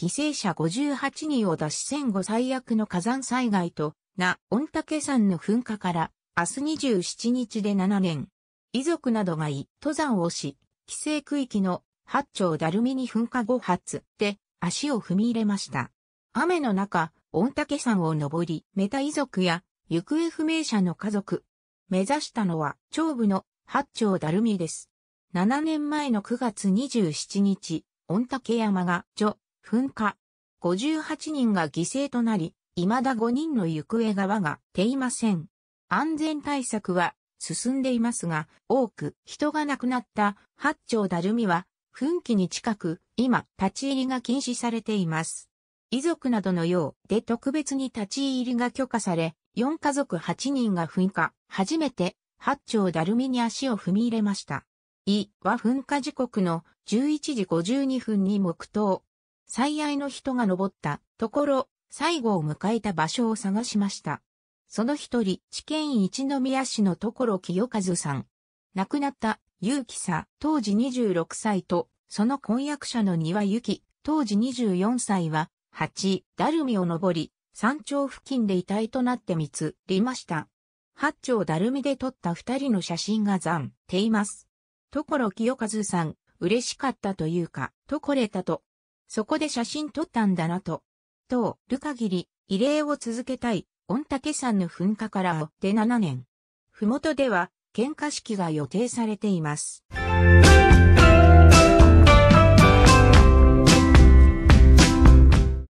犠牲者58人を出し戦後最悪の火山災害とな、御嶽山の噴火から明日27日で7年。遺族などがい、登山をし、規制区域の八丁ダルミに噴火後発で足を踏み入れました。雨の中、御嶽山を登り、メタ遺族や行方不明者の家族。目指したのは長部の八丁ダルミです。7年前の9月27日、御嶽山が、女、噴火。58人が犠牲となり、未だ5人の行方がわがていません。安全対策は進んでいますが、多く人が亡くなった八丁だるみは、噴気に近く、今、立ち入りが禁止されています。遺族などのようで特別に立ち入りが許可され、4家族8人が噴火、初めて八丁だるみに足を踏み入れました。いは噴火時刻の11時52分に黙祷、最愛の人が登ったところ、最後を迎えた場所を探しました。その一人、知見一宮市のところ清和さん。亡くなった結城さ、当時26歳と、その婚約者の庭ゆき、当時24歳は、八、だるみを登り、山頂付近で遺体となって見つりました。八丁だるみで撮った二人の写真が残っています。ところ清和さん、嬉しかったというか、とこれたとそこで写真撮ったんだなと。と、る限り、異例を続けたい、御嶽山の噴火から追って7年。ふもとでは、喧嘩式が予定されています。